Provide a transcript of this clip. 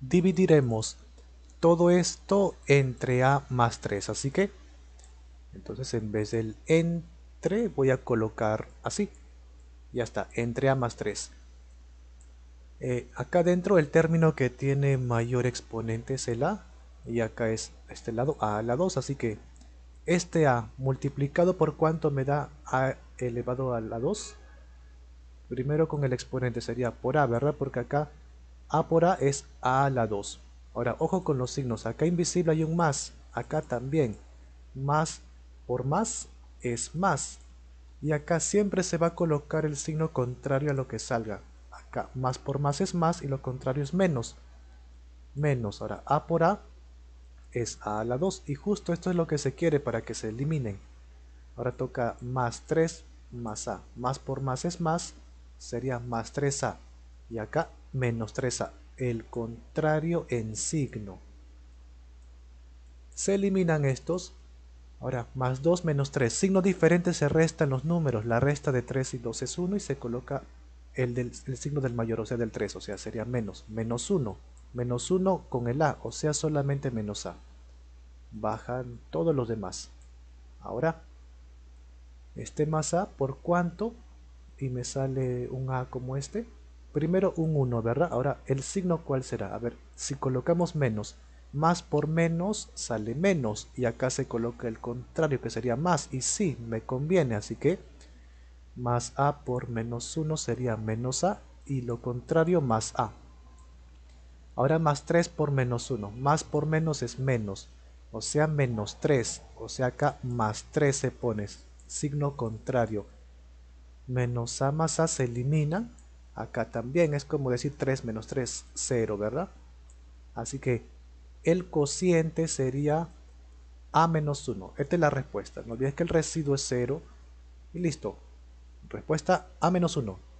dividiremos todo esto entre a más 3 así que entonces en vez del entre voy a colocar así ya está entre a más 3 eh, acá dentro el término que tiene mayor exponente es el a y acá es este lado a a la 2 así que este a multiplicado por cuánto me da a elevado a la 2 primero con el exponente sería por a verdad porque acá a por a es A a la 2. Ahora, ojo con los signos. Acá invisible hay un más. Acá también. Más por más es más. Y acá siempre se va a colocar el signo contrario a lo que salga. Acá más por más es más y lo contrario es menos. Menos. Ahora, A por A es A a la 2. Y justo esto es lo que se quiere para que se eliminen. Ahora toca más 3 más A. Más por más es más. Sería más 3A. Y acá Menos 3A el contrario en signo. Se eliminan estos. Ahora, más 2 menos 3. Signo diferentes se restan los números. La resta de 3 y 2 es 1 y se coloca el, del, el signo del mayor, o sea, del 3. O sea, sería menos. Menos 1. Menos 1 con el A, o sea, solamente menos A. Bajan todos los demás. Ahora, este más A, ¿por cuánto? Y me sale un A como este. Primero un 1, ¿verdad? Ahora, ¿el signo cuál será? A ver, si colocamos menos, más por menos sale menos. Y acá se coloca el contrario, que sería más. Y sí, me conviene, así que más A por menos 1 sería menos A. Y lo contrario, más A. Ahora más 3 por menos 1. Más por menos es menos. O sea, menos 3. O sea, acá más 3 se pone. Signo contrario. Menos A más A se eliminan Acá también es como decir 3 menos 3, 0, ¿verdad? Así que el cociente sería A menos 1. Esta es la respuesta. No olvides que el residuo es 0. Y listo. Respuesta A menos 1.